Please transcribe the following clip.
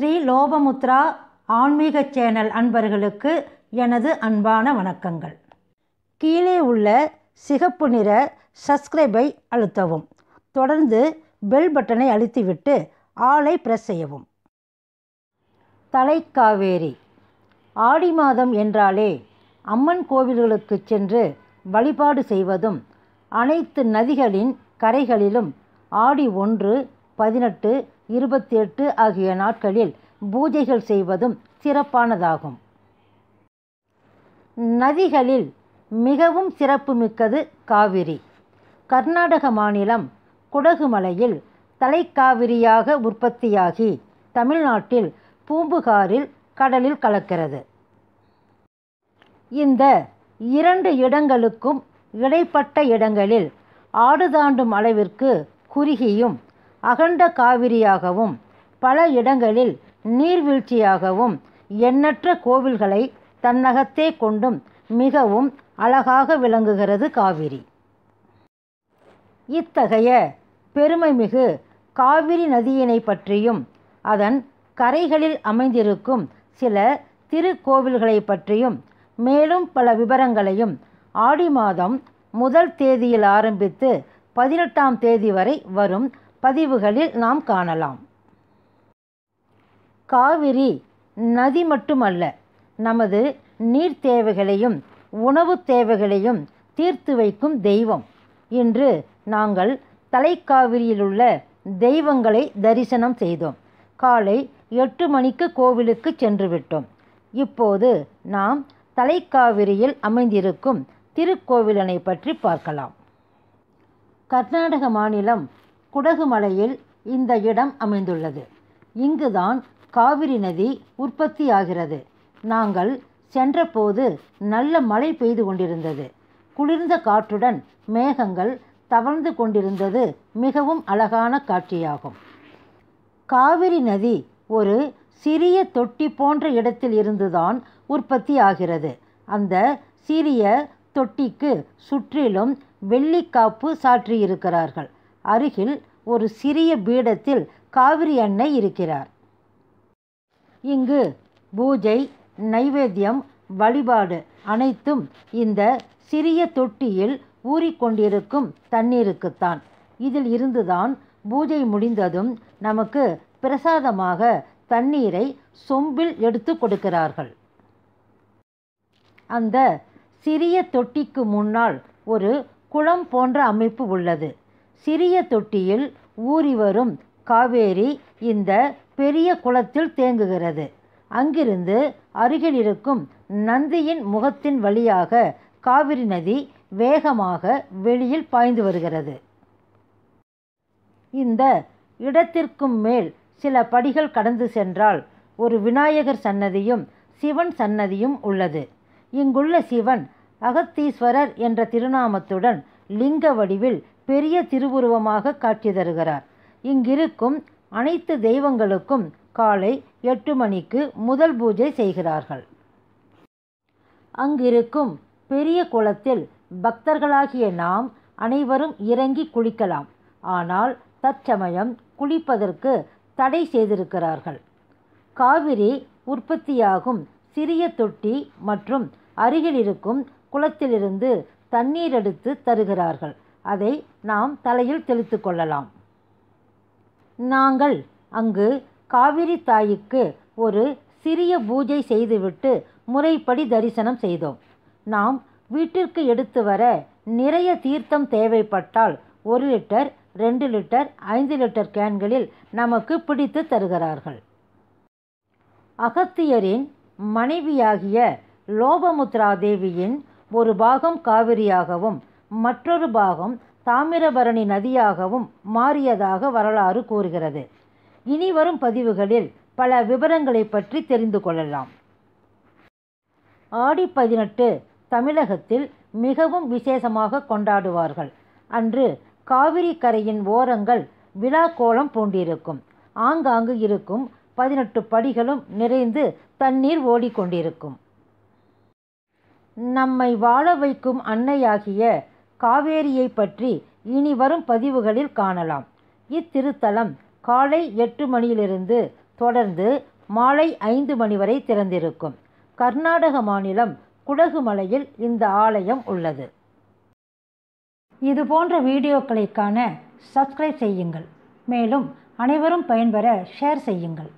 ஸ்ரீ லோபமுத்ரா ஆன்மீக சேனல் அன்பர்களுக்கு எனது அன்பான வணக்கங்கள் கீழே உள்ள சிகப்பு நிற சப்ஸ்கிரைபை அழுத்தவும் தொடர்ந்து பெல் பட்டனை அழுத்திவிட்டு ஆளை ப்ரெஸ் செய்யவும் தலைக்காவேரி ஆடி மாதம் என்றாலே அம்மன் கோவில்களுக்கு சென்று வழிபாடு செய்வதும் அனைத்து நதிகளின் கரைகளிலும் ஆடி ஒன்று பதினெட்டு இருபத்தி எட்டு ஆகிய நாட்களில் பூஜைகள் செய்வதும் சிறப்பானதாகும் நதிகளில் மிகவும் சிறப்புமிக்கது காவிரி கர்நாடக மாநிலம் குடகுமலையில் தலைக்காவிரியாக உற்பத்தியாகி தமிழ்நாட்டில் பூம்புகாரில் கடலில் கலக்கிறது இந்த இரண்டு இடங்களுக்கும் இடைப்பட்ட இடங்களில் ஆடுதாண்டும் அளவிற்கு குறுகியும் அகண்ட காவிரியாகவும் பல இடங்களில் நீர்வீழ்ச்சியாகவும் எண்ணற்ற கோவில்களை தன்னகத்தே கொண்டும் மிகவும் அழகாக விளங்குகிறது காவிரி இத்தகைய பெருமைமிகு காவிரி நதியினை பற்றியும் அதன் கரைகளில் அமைந்திருக்கும் சில திருக்கோவில்களை பற்றியும் மேலும் பல விவரங்களையும் ஆடி மாதம் முதல் தேதியில் ஆரம்பித்து பதினெட்டாம் தேதி வரை வரும் பதிவுகளில் நாம் காணலாம் காவிரி நதி மட்டுமல்ல நமது நீர் தேவைகளையும் உணவு தேவைகளையும் தீர்த்து வைக்கும் தெய்வம் இன்று நாங்கள் தலைக்காவிரியிலுள்ள தெய்வங்களை தரிசனம் செய்தோம் காலை எட்டு மணிக்கு கோவிலுக்கு சென்று விட்டோம் இப்போது நாம் தலைக்காவிரியில் அமைந்திருக்கும் திருக்கோவிலனை பற்றி பார்க்கலாம் கர்நாடக மாநிலம் குடகு மலையில் இந்த இடம் அமைந்துள்ளது இங்குதான் காவிரி நதி உற்பத்தியாகிறது நாங்கள் சென்றபோது நல்ல மழை பெய்து கொண்டிருந்தது குளிர்ந்த காற்றுடன் மேகங்கள் தவழ்ந்து கொண்டிருந்தது மிகவும் அழகான காட்சியாகும் காவிரி நதி ஒரு சிறிய தொட்டி போன்ற இடத்தில் இருந்துதான் உற்பத்தி ஆகிறது அந்த சிறிய தொட்டிக்கு சுற்றிலும் வெள்ளிக்காப்பு சாற்றியிருக்கிறார்கள் அருகில் ஒரு சிறிய பீடத்தில் காவிரி அன்னை இருக்கிறார் இங்கு பூஜை நைவேத்தியம் வழிபாடு அனைத்தும் இந்த சிறிய தொட்டியில் ஊறிக்கொண்டிருக்கும் தண்ணீருக்குத்தான் இதில் இருந்துதான் பூஜை முடிந்ததும் நமக்கு பிரசாதமாக தண்ணீரை சொம்பில் எடுத்து கொடுக்கிறார்கள் அந்த சிறிய தொட்டிக்கு முன்னால் ஒரு குளம் போன்ற அமைப்பு உள்ளது சிறிய தொட்டியில் ஊறி வரும் காவேரி இந்த பெரிய குளத்தில் தேங்குகிறது அங்கிருந்து அருகில் இருக்கும் நந்தியின் முகத்தின் வழியாக காவிரி நதி வேகமாக வெளியில் பாய்ந்து வருகிறது இந்த இடத்திற்கும் மேல் சில படிகள் கடந்து சென்றால் ஒரு விநாயகர் சன்னதியும் சிவன் சன்னதியும் உள்ளது இங்குள்ள சிவன் அகத்தீஸ்வரர் என்ற திருநாமத்துடன் லிங்க வடிவில் பெரிய திருவுருவமாக காட்சி தருகிறார் இங்கிருக்கும் அனைத்து தெய்வங்களுக்கும் காலை எட்டு மணிக்கு முதல் பூஜை செய்கிறார்கள் அங்கிருக்கும் பெரிய குளத்தில் பக்தர்களாகிய நாம் அனைவரும் இறங்கி குளிக்கலாம் ஆனால் தற்சமயம் குளிப்பதற்கு தடை செய்திருக்கிறார்கள் காவிரி உற்பத்தியாகும் சிறிய தொட்டி மற்றும் அருகிலிருக்கும் குளத்திலிருந்து தண்ணீர் எடுத்து தருகிறார்கள் அதை நாம் தலையில் தெளித்து கொள்ளலாம் நாங்கள் அங்கு காவிரி தாய்க்கு ஒரு சிறிய பூஜை செய்துவிட்டு முறைப்படி தரிசனம் செய்தோம் நாம் வீட்டிற்கு எடுத்து வர நிறைய தீர்த்தம் தேவைப்பட்டால் ஒரு லிட்டர் ரெண்டு லிட்டர் ஐந்து லிட்டர் கேன்களில் நமக்கு பிடித்து தருகிறார்கள் அகத்தியரின் மனைவியாகிய லோபமுத்ரா தேவியின் ஒரு பாகம் காவிரியாகவும் மற்றொரு பாகம் தாமிரபரணி நதியாகவும் மாறியதாக வரலாறு கூறுகிறது இனி வரும் பதிவுகளில் பல விவரங்களை பற்றி தெரிந்து கொள்ளலாம் ஆடி பதினெட்டு தமிழகத்தில் மிகவும் விசேஷமாக கொண்டாடுவார்கள் அன்று காவிரி கரையின் ஓரங்கள் விழா கோலம் பூண்டிருக்கும் ஆங்காங்கு இருக்கும் பதினெட்டு படிகளும் நிறைந்து தண்ணீர் ஓடிக்கொண்டிருக்கும் நம்மை வாழ வைக்கும் அன்னையாகிய காவேரியை பற்றி இனி வரும் பதிவுகளில் காணலாம் இத்திருத்தலம் காலை எட்டு மணியிலிருந்து தொடர்ந்து மாலை ஐந்து மணி வரை திறந்திருக்கும் கர்நாடக மாநிலம் குடகு மலையில் இந்த ஆலயம் உள்ளது இது போன்ற வீடியோக்களை காண சப்ஸ்கிரைப் செய்யுங்கள் மேலும் அனைவரும் பயன்பெற ஷேர் செய்யுங்கள்